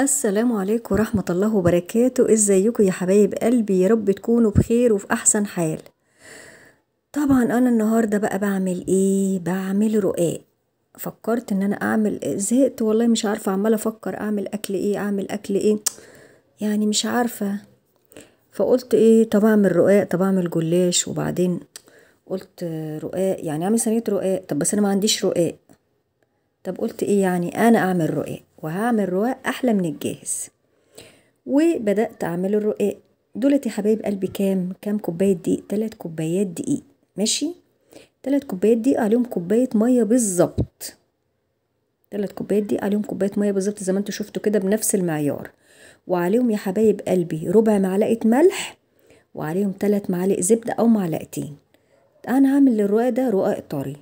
السلام عليكم ورحمة الله وبركاته ازيكم يا حبايب قلبي يا رب تكونوا بخير وفي احسن حال طبعا انا النهاردة بقى بعمل ايه بعمل رقاق فكرت ان انا اعمل زهقت والله مش عارفة عمالة افكر اعمل اكل ايه اعمل اكل ايه يعني مش عارفة فقلت ايه طب اعمل رقاق طب اعمل جلاش وبعدين قلت رقاق يعني اعمل صينية رقاق طب بس انا ما عنديش رقاق طب قلت ايه يعني انا اعمل رقاق وهعمل رواق أحلى من الجاهز وبدأت أعمل الرقاق دولت يا حبايب قلبي كام كام كوباية دقيق تلات كوبايات دقيق ماشي تلات كوبايات دقيق عليهم كوباية مية بالظبط تلات كوبايات دقيق عليهم كوباية مية بالظبط زي ما انتوا شفتوا كده بنفس المعيار وعليهم يا حبايب قلبي ربع معلقة ملح وعليهم تلات معالق زبدة أو معلقتين أنا هعمل للرواق ده رقاق طري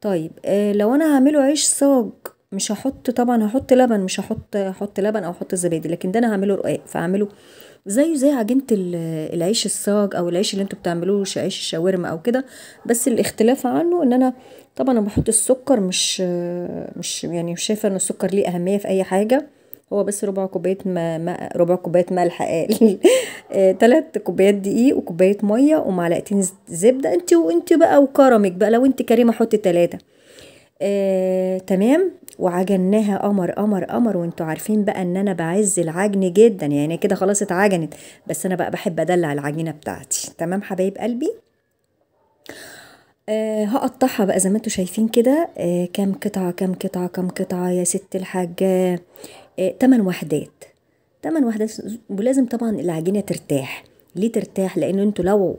طيب آه لو أنا هعمله عيش صاج مش هحط طبعا هحط لبن مش هحط هحط لبن او احط زبادي لكن ده انا هعمله رقاق فهعمله زيه زي عجينه العيش الصاج او العيش اللي انتوا بتعملوه عيش الشاورما او كده بس الاختلاف عنه ان انا طبعا انا بحط السكر مش مش يعني مش شايفه ان السكر ليه اهميه في اي حاجه هو بس ربع كوبايه ماء ربع كوبايه ملح قال آه، تلات كوبايات دقيق وكوبايه ميه ومعلقتين زبده انت وانت بقى وكرمك بقى لو انت كريمه حطي تلاته آه، تمام وعجناها قمر قمر قمر وانتوا عارفين بقى ان انا بعز العجن جدا يعني كده خلاص اتعجنت بس انا بقى بحب ادلع العجينه بتاعتي تمام حبايب قلبي أه هقطعها بقى زي ما انتوا شايفين كده أه كام قطعه كام قطعه كام قطعه يا ست الحاجه أه 8 وحدات 8 وحدات ولازم طبعا العجينه ترتاح ليه ترتاح لان انتوا لو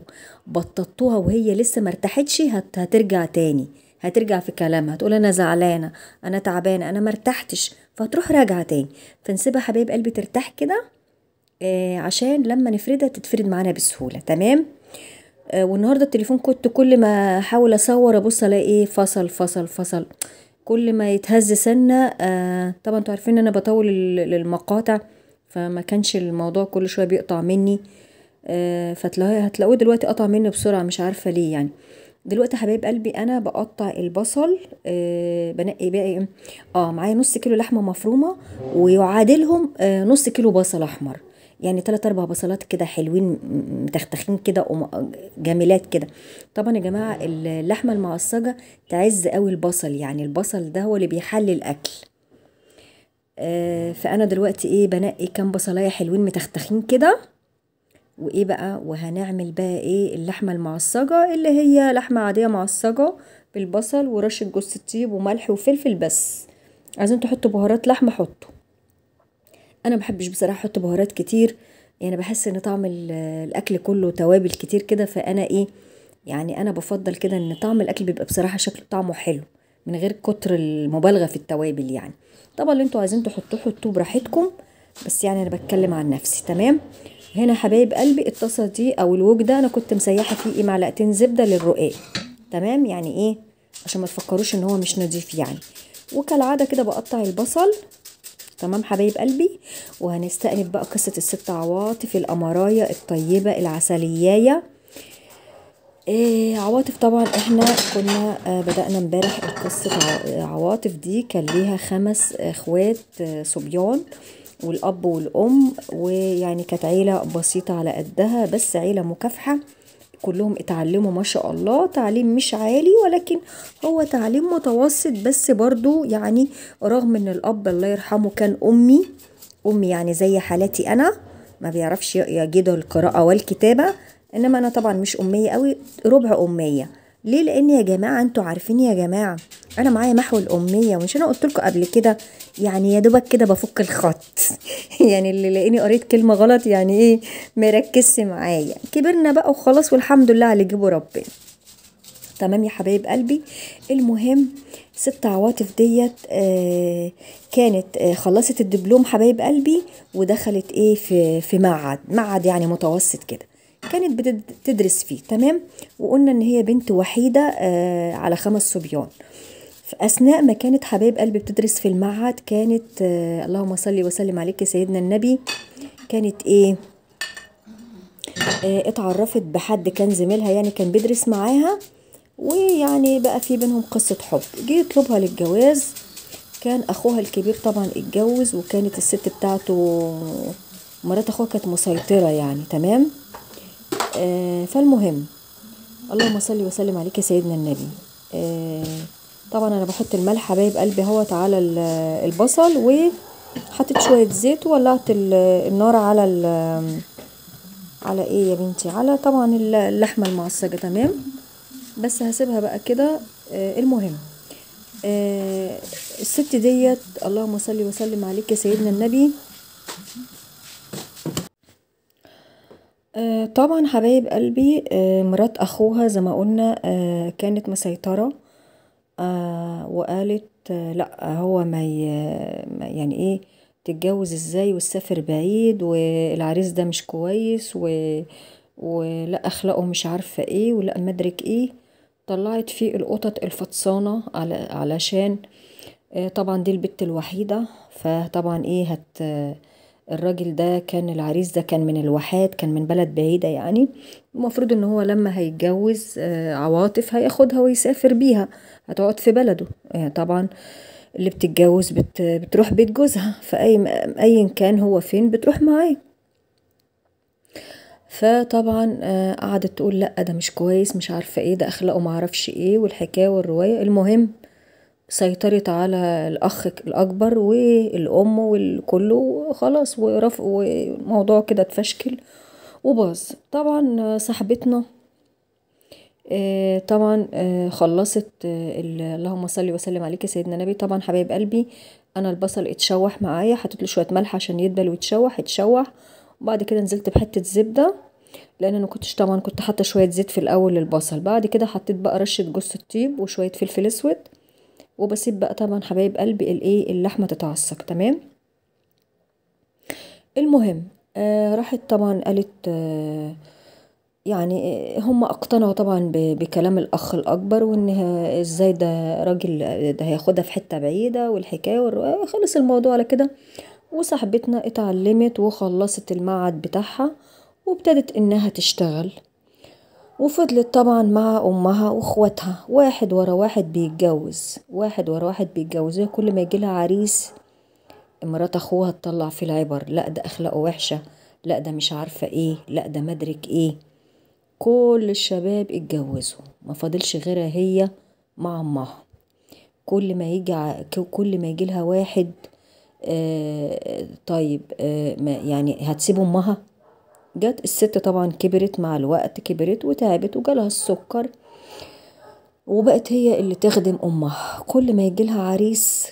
بططوها وهي لسه ما ارتاحتش هترجع تاني هترجع في كلامها هتقول انا زعلانه انا تعبانه انا مرتحتش فهتروح راجعه تاني فنسيبها حبايب قلبي ترتاح كده آه عشان لما نفردها تتفرد معانا بسهوله تمام آه والنهارده التليفون كنت كل ما احاول اصور ابص الاقي ايه فصل فصل فصل كل ما يتهز سنه آه طبعا انتوا عارفين ان انا بطول المقاطع فما كانش الموضوع كل شويه بيقطع مني آه فتلاقوه دلوقتي قطع مني بسرعه مش عارفه ليه يعني دلوقتي حبايب قلبي انا بقطع البصل آه بنقي ايه اه معايا نص كيلو لحمه مفرومه ويعادلهم آه نص كيلو بصل احمر يعني تلات اربع بصلات كده حلوين متختخين كده جميلات كده طبعا يا جماعه اللحمه المعصجه تعز قوي البصل يعني البصل ده هو اللي بيحلي الاكل آه فانا دلوقتي ايه بنقي كام بصلايه حلوين متختخين كده وايه بقى وهنعمل بقى ايه اللحمه المعصجه اللي هي لحمه عاديه معصجه بالبصل ورشه جوز الطيب وملح وفلفل بس عايزين تحطوا بهارات لحمه حطوا انا بحبش بصراحه احط بهارات كتير يعني بحس ان طعم الاكل كله توابل كتير كده فانا ايه يعني انا بفضل كده ان طعم الاكل بيبقى بصراحه شكله طعمه حلو من غير كتر المبالغه في التوابل يعني طبعا اللي انتوا عايزين تحطوه حطوه براحتكم بس يعني انا بتكلم عن نفسي تمام هنا حبايب قلبي الطاسه دي او الوج ده انا كنت مسيحه فيه ايه معلقتين زبده للرقاق تمام يعني ايه عشان ما تفكروش ان هو مش نضيف يعني وكالعاده كده بقطع البصل تمام حبايب قلبي وهنستأنف بقى قصة الست عواطف الأمراية الطيبة العسلياية إيه عواطف طبعا احنا كنا آه بدأنا امبارح قصة عواطف دي كان ليها خمس اخوات آه صبيان والأب والأم ويعني كانت عيلة بسيطة على قدها بس عيلة مكافحة كلهم اتعلموا ما شاء الله تعليم مش عالي ولكن هو تعليم متوسط بس برضو يعني رغم ان الاب الله يرحمه كان امي امي يعني زي حالتي انا ما بيعرفش يجيده القراءة والكتابة انما انا طبعا مش امية قوي ربع امية ليه لان يا جماعه انتوا عارفين يا جماعه انا معايا محو الاميه ومش انا قلت لكم قبل كده يعني يا دوبك كده بفك الخط يعني اللي لاني قريت كلمه غلط يعني ايه مركزش معايا كبرنا بقى وخلاص والحمد لله على جيبه ربنا تمام يا حبايب قلبي المهم ست عواطف ديت آه، كانت آه، خلصت الدبلوم حبايب قلبي ودخلت ايه في في معهد معهد يعني متوسط كده كانت بتدرس فيه تمام وقلنا ان هي بنت وحيده آه على خمس صبيان أثناء ما كانت حبايب قلبي بتدرس في المعهد كانت آه اللهم صلي وسلم عليك سيدنا النبي كانت إيه آه اتعرفت بحد كان زميلها يعني كان بيدرس معاها ويعني بقى في بينهم قصة حب جه يطلبها للجواز كان أخوها الكبير طبعا اتجوز وكانت الست بتاعته مرات أخوها كانت مسيطرة يعني تمام آه، فالمهم اللهم صل وسلم عليك يا سيدنا النبي آه، طبعا انا بحط الملح حبايب قلبي اهوت على البصل وحطيت شويه زيت وولعت النار على على ايه يا بنتي على طبعا اللحمه المعصجه تمام بس هسيبها بقى كده آه، المهم الست ديت اللهم صل وسلم عليك يا سيدنا النبي آه، طبعًا حبايب قلبي آه، مرات أخوها زي ما قلنا آه، كانت مسيطرة وقالت لأ هو ما يعني إيه تتجوز إزاي وتسافر بعيد والعريس ده مش كويس و ولأ أخلاقه مش عارفة إيه ولأ مدرك إيه، طلعت فيه القطط الفطسانة على علشان طبعًا دي البت الوحيدة فطبعًا إيه هت الراجل ده كان العريس ده كان من الواحات كان من بلد بعيدة يعني المفروض ان هو لما هيتجوز آه، عواطف هياخدها ويسافر بيها هتقعد في بلده يعني طبعا اللي بتتجوز بت بتروح بيت جوزها فأي أي كان هو فين بتروح معاه فطبعا آه، قعدت تقول لا ده مش كويس مش عارفه ايه ده اخلاقه معرفش ايه والحكايه والروايه المهم سيطرت على الأخ الأكبر والأم والكله خلاص ورفع وموضوع كده تفشكل وباظ طبعا صاحبتنا آه، طبعا آه، خلصت آه، اللهم صل وسلم عليك يا سيدنا النبي طبعا حبايب قلبي انا البصل اتشوح معايا حطيت له شويه ملح عشان يدبل ويتشوح اتشوح وبعد كده نزلت بحته زبده لان انا كنتش طبعا كنت حاطه شويه زيت في الاول للبصل بعد كده حطيت بقى رشه جوز الطيب وشويه فلفل اسود وبسيب بقى طبعا حبايب قلبي الايه اللحمه تتعصق تمام المهم آه راحت طبعا قالت آه يعني آه، هم اقتنعوا طبعا بكلام الاخ الاكبر وان ازاي ده راجل ده هياخدها في حته بعيده والحكايه والرواية خلص الموضوع على كده وصاحبتنا اتعلمت وخلصت المعهد بتاعها وابتدت انها تشتغل وفضلت طبعا مع أمها وأخواتها واحد ورا واحد بيتجوز واحد ورا واحد بيتجوز كل ما يجيلها عريس مرات أخوها تطلع في العبر لا ده أخلاقه وحشة لا ده مش عارفة إيه لا ده مدرك إيه كل الشباب اتجوزوا ما فاضلش غيرها هي مع أمها كل ما يجي كل ما يجي لها واحد آه طيب آه ما يعني هتسيب امها جت الست طبعا كبرت مع الوقت كبرت وتعبت وجالها السكر وبقت هي اللي تخدم امها كل ما يجيلها عريس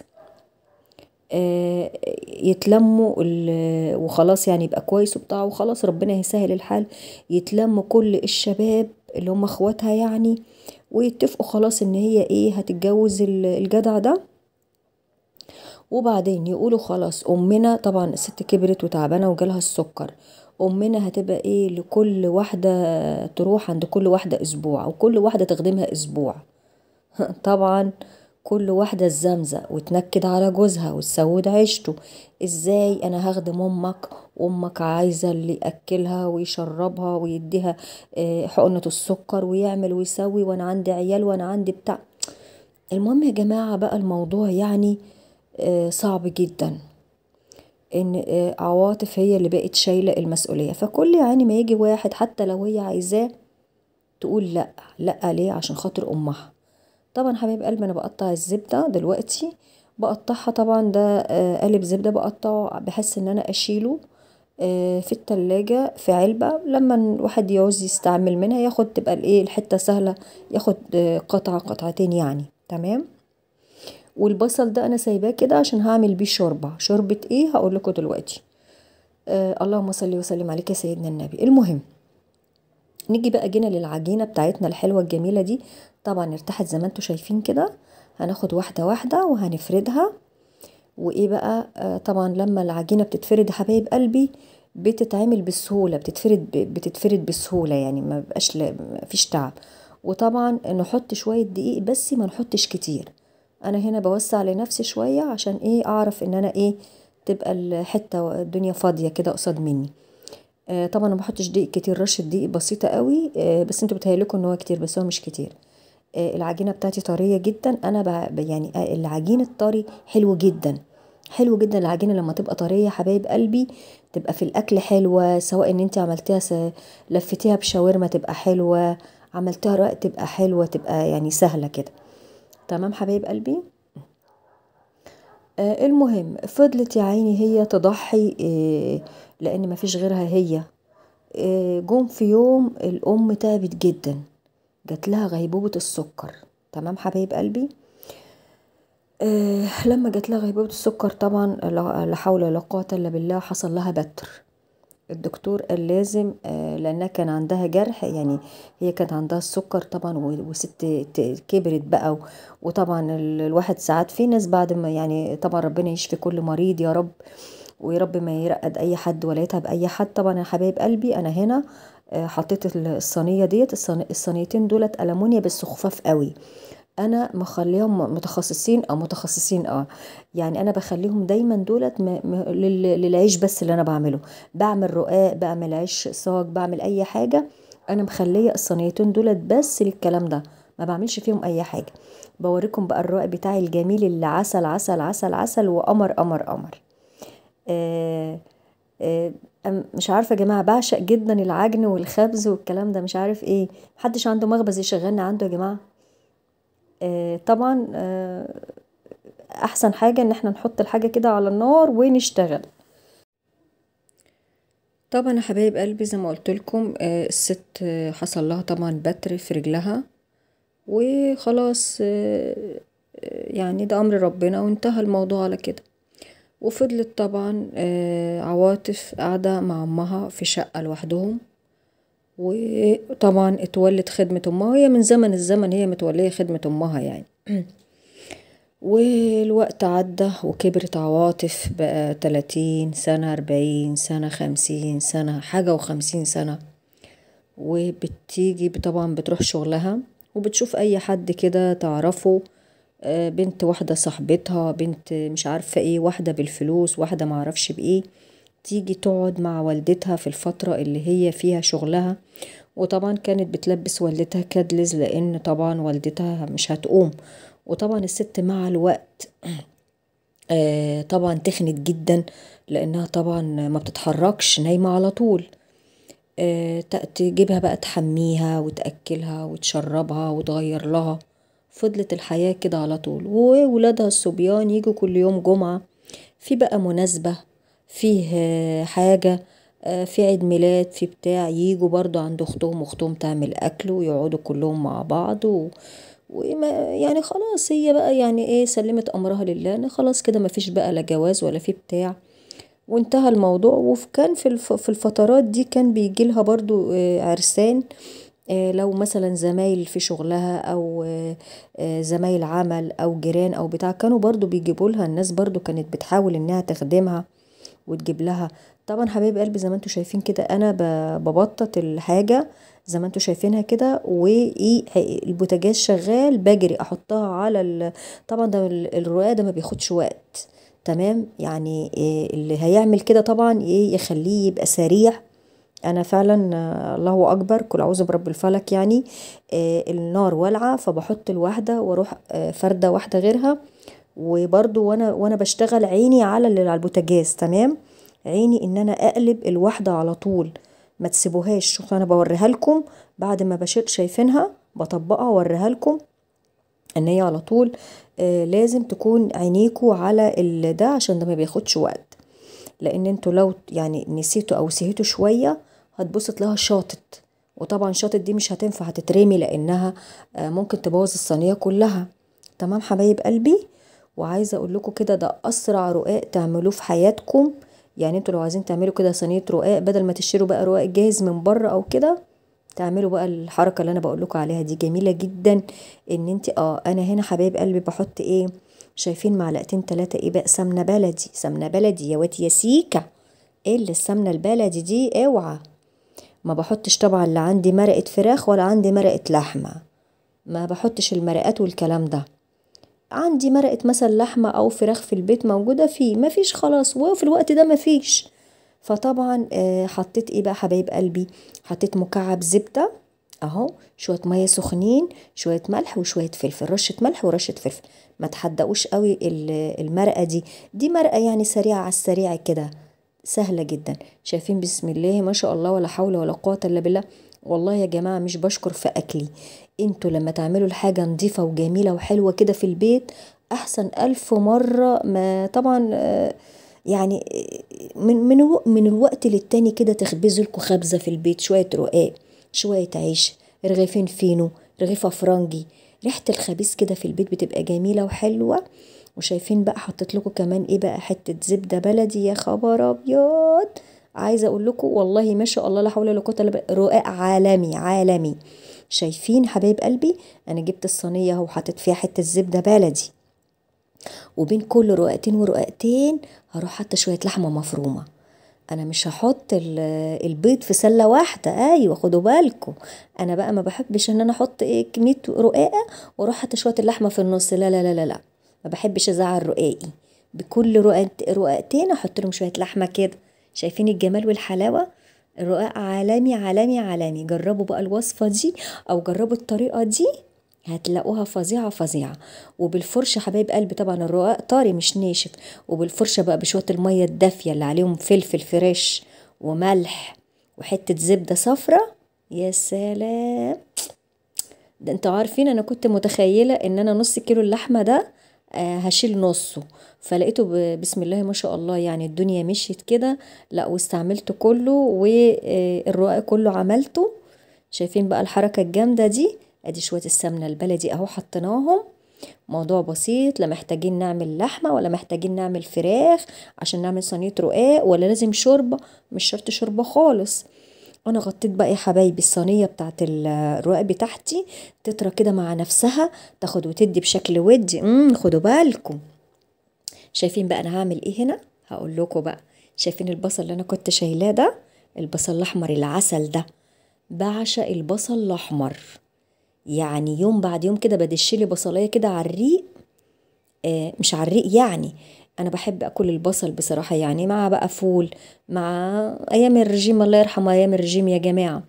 آه، يتلموا وخلاص يعني يبقى كويس وبتاع وخلاص ربنا يسهل الحال يتلموا كل الشباب اللي هم اخواتها يعني ويتفقوا خلاص ان هي ايه هتتجوز الجدع ده وبعدين يقولوا خلاص امنا طبعا الست كبرت وتعبانه وجالها السكر امنا هتبقى ايه لكل واحدة تروح عند كل واحدة اسبوع وكل واحدة تخدمها اسبوع طبعا كل واحدة الزمزة وتنكد على جوزها وتسود عيشته ازاي انا هخدم امك وامك عايزة اللي يأكلها ويشربها ويديها آه، حقنة السكر ويعمل ويسوي وانا عندي عيال وانا عندي بتاع المهم يا جماعة بقى الموضوع يعني آه، صعب جداً ان آه، عواطف هي اللي بقت شايله المسؤوليه فكل يعني ما يجي واحد حتى لو هي عايزاه تقول لا لا ليه عشان خاطر امها طبعا حبيب قلبي انا بقطع الزبده دلوقتي بقطعها طبعا ده آه، قالب زبده بقطعه بحس ان انا اشيله آه، في التلاجة في علبة لما الواحد يعوز يستعمل منها ياخد تبقى الايه الحتة سهلة ياخد قطعة قطعتين يعني تمام والبصل ده انا سايباه كده عشان هعمل بيه شوربه شوربه ايه هقول لكم دلوقتي آه اللهم صل وسلم عليك يا سيدنا النبي المهم نيجي بقى جينا للعجينه بتاعتنا الحلوه الجميله دي طبعا ارتحت زي ما انتم شايفين كده هناخد واحده واحده وهنفردها وايه بقى آه طبعا لما العجينه بتتفرد يا حبايب قلبي بتتعمل بسهوله بتتفرد بتتفرد بسهوله يعني ما بقاش مفيش تعب وطبعا نحط شويه دقيق بس ما نحطش كتير انا هنا بوسع لنفسي شوية عشان ايه اعرف ان انا ايه تبقى الحتة الدنيا فاضية كده قصاد مني آه طبعا ما مبحطش دقيق كتير رشة دقيق بسيطة قوي آه بس انتوا بتهيألكوا ان هو كتير بس هو مش كتير آه العجينة بتاعتي طرية جدا انا يعني آه، العجين الطري حلو جدا حلو جدا العجينة لما تبقى طرية حبايب قلبي تبقى في الأكل حلوة سواء ان انت عملتيها س... لفتيها بشاورما تبقى حلوة عملتها رق تبقى حلوة تبقى يعني سهلة كده تمام حبايب قلبي آه المهم فضلت يا عيني هي تضحي آه لان مفيش غيرها هي آه جم في يوم الام تعبت جدا جات لها غيبوبه السكر تمام حبايب قلبي آه، لما جات لها غيبوبه السكر طبعا لا حول ولا قوه الا بالله حصل لها بتر الدكتور قال لازم آه، لانها كان عندها جرح يعني هي كانت عندها السكر طبعا وست كبرت بقى وطبعا الواحد ساعات في ناس بعد ما يعني طبعا ربنا يشفي كل مريض يا رب ويا رب ما يرقد اي حد ولا يتعب اي حد طبعا يا حبايب قلبي انا هنا آه، حطيت الصينيه ديت الصينيتين دولت المونيا بس خفاف قوي انا مخليهم متخصصين او متخصصين اه يعني انا بخليهم دايما دولت م... م... للعيش بس اللي انا بعمله بعمل رقاق بعمل عيش صاج بعمل اي حاجه انا مخليه الصينيتين دولت بس للكلام ده ما بعملش فيهم اي حاجه بوريكم بقى الرقاق بتاعي الجميل اللي عسل عسل عسل عسل وقمر قمر قمر آه، آه، مش عارفه يا جماعه بعشق جدا العجن والخبز والكلام ده مش عارف ايه محدش عنده مخبز يشغلني عنده يا جماعه آه، طبعا آه، احسن حاجة ان احنا نحط الحاجة كده على النار ونشتغل طبعا يا حبايب قلبي زي ما قلت لكم آه، الست حصل لها طبعا بتر في رجلها وخلاص يعني ده امر ربنا وانتهى الموضوع على كده وفضلت طبعا عواطف قاعدة مع امها في شقة لوحدهم وطبعا اتولت خدمة أمها هي من زمن الزمن هي متولية خدمة أمها يعني والوقت عدى وكبرت عواطف بقى تلاتين سنة أربعين سنة خمسين سنة حاجة وخمسين سنة وبتيجي طبعا بتروح شغلها وبتشوف أي حد كده تعرفه آه، بنت واحدة صاحبتها بنت مش عارفة ايه واحدة بالفلوس واحدة معرفش بإيه تيجي تقعد مع والدتها في الفترة اللي هي فيها شغلها وطبعا كانت بتلبس والدتها كادلز لأن طبعا والدتها مش هتقوم وطبعا الست مع الوقت آه، طبعا تخنت جدا لأنها طبعا ما بتتحركش نايمة على طول آه، تجيبها بقى تحميها وتأكلها وتشربها وتغير لها فضلت الحياة كده على طول وولادها الصبيان يجوا كل يوم جمعة في بقى مناسبة فيه آه، حاجة آه، في عيد ميلاد في بتاع ييجوا برضو عند اختهم واختهم تعمل اكل ويقعدوا كلهم مع بعض و... يعني خلاص هي بقى يعني ايه سلمت امرها لله ان خلاص كده مفيش بقى لا جواز ولا في بتاع وانتهى الموضوع وكان في الف... في الفترات دي كان بيجي لها برضو آه، عرسان لو مثلا زمايل في شغلها او زمايل عمل او جيران او بتاع كانوا برضو بيجيبوا لها الناس برضو كانت بتحاول انها تخدمها وتجيب لها طبعا حبايب قلبي زي ما انتم شايفين كده انا ببطط الحاجه زي ما انتم شايفينها كده إيه، البوتاجاز شغال بجري احطها على ال... طبعا ده الرؤيه ده ما بياخدش وقت تمام يعني إيه اللي هيعمل كده طبعا ايه يخليه يبقى سريع انا فعلا آه، الله اكبر كل اعوذ برب الفلك يعني إيه النار والعه فبحط الواحده واروح آه، فرده واحده غيرها وبرضو وانا وانا بشتغل عيني على اللي على البوتاجاز تمام عيني ان انا اقلب الواحده على طول ما تسيبوهاش شوفوا انا بوريها لكم بعد ما بشيل شايفينها بطبقها اوريها لكم ان هي على طول آه لازم تكون عينيكوا على ده عشان ده ما بياخدش وقت لان انتوا لو يعني نسيتوا او سهيتوا شويه هتبص لها شاطت وطبعا شاطت دي مش هتنفع هتترمي لانها آه ممكن تبوظ الصينيه كلها تمام حبايب قلبي وعايزه اقول لكم كده ده اسرع رقاق تعملوه في حياتكم يعني انتوا لو عايزين تعملوا كده صينيه رقاق بدل ما تشتروا بقى رقاق جاهز من بره او كده تعملوا بقى الحركه اللي انا بقول لكم عليها دي جميله جدا ان انت اه انا هنا حبايب قلبي بحط ايه شايفين معلقتين ثلاثه ايه بقى سمنه بلدي سمنه بلدي يا واد يا سيكه ايه اللي السمنه البلدي دي اوعى ما بحطش طبعا لا عندي مرقه فراخ ولا عندي مرقه لحمه ما بحطش المرقات والكلام ده عندي مرقة مثلا لحمة أو فراخ في البيت موجودة فيه مفيش خلاص وفي الوقت ده مفيش فطبعا آه، حطيت ايه بقى حبايب قلبي حطيت مكعب زبدة اهو شوية مية سخنين شوية ملح وشوية فلفل رشة ملح ورشة فلفل ما تحدقوش قوي المرقة دي دي مرقة يعني سريعة على السريع كده سهلة جدا شايفين بسم الله ما شاء الله ولا حول ولا قوة الا بالله والله يا جماعة مش بشكر في أكلي انتوا لما تعملوا الحاجة نظيفة وجميلة وحلوة كده في البيت أحسن ألف مرة ما طبعا آه، يعني آه، من من من الوقت للتاني كده تخبزوا لكم خبزة في البيت شوية رقاق شوية عيش رغيفين فينو رغيفة فرنجي ريحة الخبيز كده في البيت بتبقى جميلة وحلوة وشايفين بقى حطيت لكم كمان ايه بقى حتة زبدة بلدي يا خبر ابيض عايزه اقول لكم والله ما شاء الله لا حول ولا قوه الا رقاق عالمي عالمي شايفين حبايب قلبي انا جبت الصينيه اهو حطيت فيها حته زبده بلدي وبين كل رقاقتين ورقاقتين هروح حاطه شويه لحمه مفرومه انا مش هحط البيض في سله واحده ايوه خدوا بالكم انا بقى ما بحبش ان انا احط كميه رقاقه واروح حاطه شويه اللحمه في النص لا لا لا لا, لا. ما بحبش ازعل رقاقي بكل رقاقتين احط لهم شويه لحمه كده شايفين الجمال والحلاوة الرقاق عالمي عالمي عالمي جربوا بقى الوصفة دي أو جربوا الطريقة دي هتلاقوها فظيعة فظيعة وبالفرشة حبايب قلبي طبعا الرقاق طاري مش ناشف وبالفرشة بقى بشوية المية الدافية اللي عليهم فلفل فريش وملح وحتة زبدة صفرة يا سلام ده انتوا عارفين انا كنت متخيلة ان انا نص كيلو اللحمة ده آه، هشيل نصه فلقيته بسم الله ما شاء الله يعني الدنيا مشيت كده لا واستعملته كله والرقاق كله عملته شايفين بقى الحركة الجامدة دي ادي شوية السمنة البلدي اهو حطيناهم موضوع بسيط لا محتاجين نعمل لحمة ولا محتاجين نعمل فراخ عشان نعمل صينية رقاق ولا لازم شوربة مش شرط شوربة خالص وانا غطيت بقى يا حبايبي الصينيه بتاعت الرواق بتاعتي تطرى كده مع نفسها تاخد وتدي بشكل ودي امم خدوا بالكم شايفين بقى انا هعمل ايه هنا هقول لكم بقى شايفين البصل اللي انا كنت شايلاه ده البصل الاحمر العسل ده بعشق البصل الاحمر يعني يوم بعد يوم كده بدشلي بصلايه كده على الريق آه مش على الريق يعني انا بحب اكل البصل بصراحه يعني مع بقى فول مع ايام الرجيم الله يرحمه ايام الرجيم يا جماعه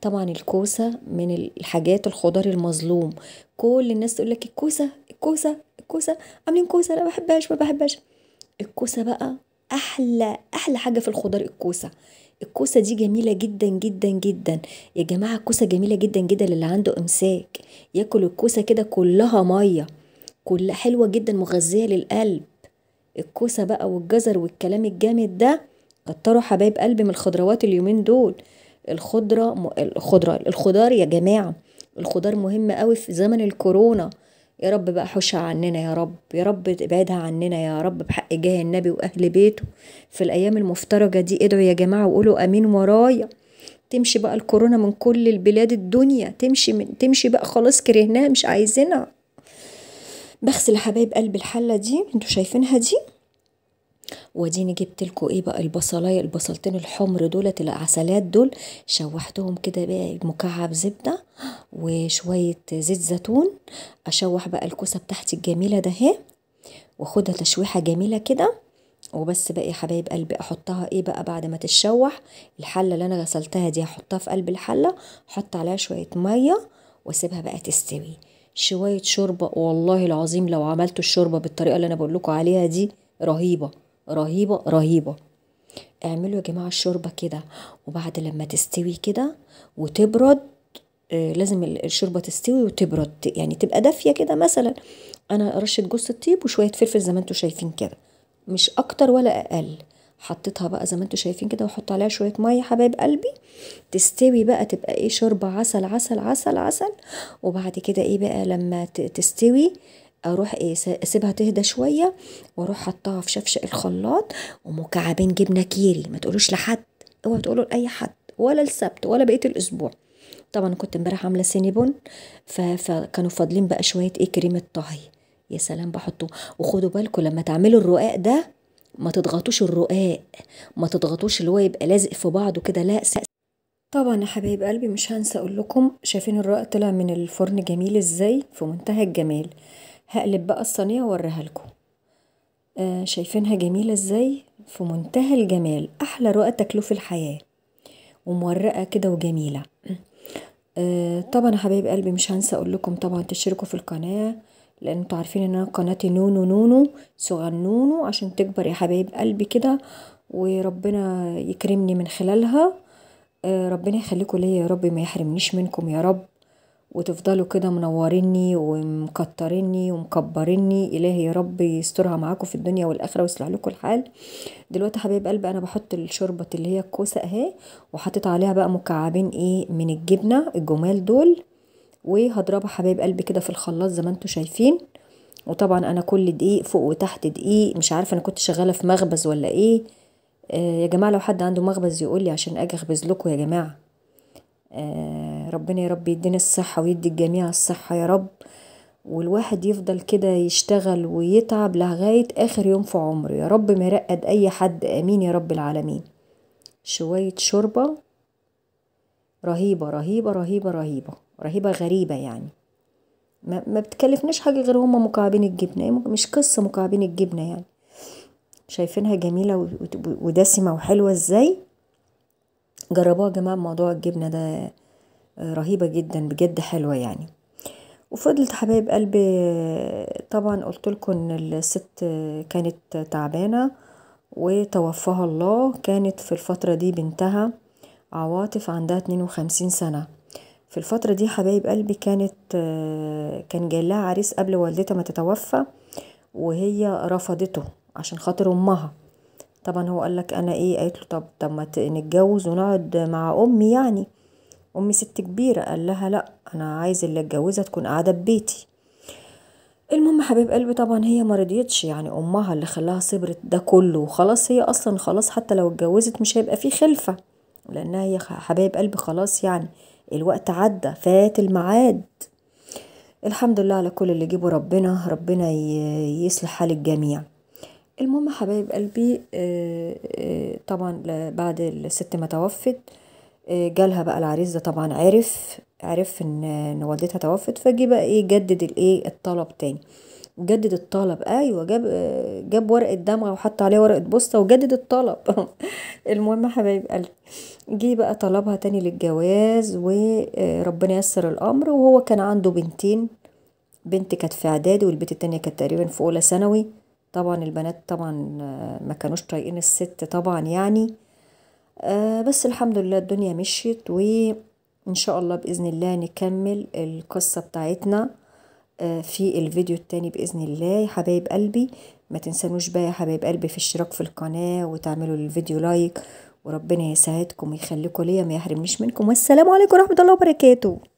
طبعا الكوسه من الحاجات الخضار المظلوم كل الناس تقول لك الكوسه الكوسه الكوسه عاملين كوسه انا ما بحبهاش ما بحبهاش الكوسه بقى احلى احلى حاجه في الخضار الكوسه الكوسه دي جميله جدا جدا جدا يا جماعه الكوسه جميله جدا جدا للي عنده امساك ياكل الكوسه كده كلها ميه كلها حلوه جدا مغذيه للقلب الكوسة بقى والجزر والكلام الجامد ده كتروا حبايب قلبي من الخضروات اليومين دول الخضرة م... الخضرة الخضار يا جماعة الخضار مهم قوي في زمن الكورونا يا رب بقى حوشها عننا يا رب يا رب ابعدها عننا يا رب بحق جاه النبي واهل بيته في الايام المفترجه دي ادعوا يا جماعه وقولوا امين ورايا تمشي بقى الكورونا من كل البلاد الدنيا تمشي من تمشي بقى خلاص كرهناها مش عايزينها بغسل حبايب قلب الحله دي انتوا شايفينها دي واديني جبت لكم ايه بقى البصلايه البصلتين الحمر دولت العسلات دول شوحتهم كده بقى مكعب زبده وشويه زيت زيتون اشوح بقى الكوسه بتاعتي الجميله ده اهي واخدها تشويحه جميله كده وبس بقى يا حبايب قلبي احطها ايه بقى بعد ما تتشوح الحله اللي انا غسلتها دي هحطها في قلب الحله احط عليها شويه ميه واسيبها بقى تستوي شويه شوربه والله العظيم لو عملتوا الشوربه بالطريقه اللي انا بقول لكم عليها دي رهيبه رهيبه رهيبه اعملوا يا جماعه الشوربه كده وبعد لما تستوي كده وتبرد آه، لازم الشوربه تستوي وتبرد يعني تبقى دافيه كده مثلا انا رشه جوز الطيب وشويه فلفل زي ما انتم شايفين كده مش اكتر ولا اقل حطيتها بقى زي ما انتوا شايفين كده واحط عليها شويه ميه حبايب قلبي تستوي بقى تبقى ايه شوربه عسل عسل عسل عسل وبعد كده ايه بقى لما تستوي اروح ايه اسيبها تهدى شويه واروح حطها في شفشق الخلاط ومكعبين جبنه كيري ما تقولوش لحد اوعى تقولوا لاي حد ولا السبت ولا بقيه الاسبوع طبعا كنت امبارح عامله سينيبون فكانوا فاضلين بقى شويه ايه كريمه طهي يا سلام بحطه وخدوا بالكم لما تعملوا الرقاق ده ما تضغطوش الرقاق ما تضغطوش اللي هو يبقى لازق في بعضه كده لا سقس طبعا يا حبايب قلبي مش هنسى اقول لكم شايفين الرق طلع من الفرن جميل ازاي في منتهى الجمال هقلب بقى الصينيه واوريها لكم آه شايفينها جميله ازاي في منتهى الجمال احلى رقه تاكلوه في الحياه ومورقه كده وجميله آه طبعا يا حبايب قلبي مش هنسى اقول لكم طبعا تشتركوا في القناه لان انتوا عارفين ان انا قناتي نونو نونو صغنونو عشان تكبر يا حبايب قلبي كده وربنا يكرمني من خلالها آه، ربنا يخليكم ليا يا رب ما يحرمنيش منكم يا رب وتفضلوا كده منوريني ومكتريني ومكبريني الهي يا رب يسترها معاكم في الدنيا والاخره ويصلح لكم الحال دلوقتي حبايب قلبي انا بحط الشوربه اللي هي الكوسه اهي وحطيت عليها بقى مكعبين ايه من الجبنه الجمال دول وهضربها حبايب قلبي كده في الخلاط زي ما انتم شايفين وطبعا انا كل دقيق فوق وتحت دقيق مش عارفه انا كنت شغاله في مخبز ولا ايه آه يا جماعه لو حد عنده مخبز يقول لي عشان اجي اخبز لكم يا جماعه آه ربنا يا رب يدينا الصحه ويدي الجميع الصحه يا رب والواحد يفضل كده يشتغل ويتعب لغايه اخر يوم في عمره يا رب ما يرقد اي حد امين يا رب العالمين شويه شوربه رهيبه رهيبه رهيبه رهيبه رهيبة غريبة يعني ما, ما بتكلفناش حاجة غير هما مكعبين الجبنة مش قصة مكعبين الجبنة يعني شايفينها جميلة ودسمة وحلوة ازاي جربوها يا جماعة موضوع الجبنة ده آه، رهيبة جدا بجد حلوة يعني وفضلت حبايب قلبي طبعا قلت لكم ان الست كانت تعبانه وتوفاها الله كانت في الفتره دي بنتها عواطف عندها 52 سنه في الفترة دي حبايب قلبي كانت آه، كان جاي لها عريس قبل والدتها ما تتوفى وهي رفضته عشان خاطر امها طبعا هو قال لك انا ايه قالت له طب طب ما نتجوز ونقعد مع امي يعني امي ست كبيره قال لها لا انا عايز اللي اتجوزها تكون قاعده في بيتي المهم حبيب قلبي طبعا هي ما رضيتش يعني امها اللي خلاها صبرت ده كله وخلاص هي اصلا خلاص حتى لو اتجوزت مش هيبقى في خلفه لانها هي حبايب قلبي خلاص يعني الوقت عدى فات الميعاد الحمد لله على كل اللي جيبه ربنا ربنا يصلح حال الجميع المهم حبايب قلبي آه، آه، طبعا بعد الست ما توفت آه، جالها بقى العريس ده طبعا عرف عرف ان والدتها توفت فجي بقى ايه جدد الايه الطلب تاني جدد الطلب ايوه جاب جاب ورقه دمغه وحط عليها ورقه بوسته وجدد الطلب المهم حبايب قلبي جه بقى طلبها تاني للجواز وربنا يسر الامر وهو كان عنده بنتين بنت كانت في اعدادي والبنت التانيه كانت تقريبا في اولى ثانوي طبعا البنات طبعا ما كانوش طايقين الست طبعا يعني آه، بس الحمد لله الدنيا مشيت وان شاء الله باذن الله نكمل القصه بتاعتنا في الفيديو التاني بإذن الله يا حبايب قلبي ما تنسانوش بقى يا حبايب قلبي في اشتراك في القناة وتعملوا الفيديو لايك وربنا يساعدكم ويخليكم ليا ما يحرمنيش منكم والسلام عليكم ورحمة الله وبركاته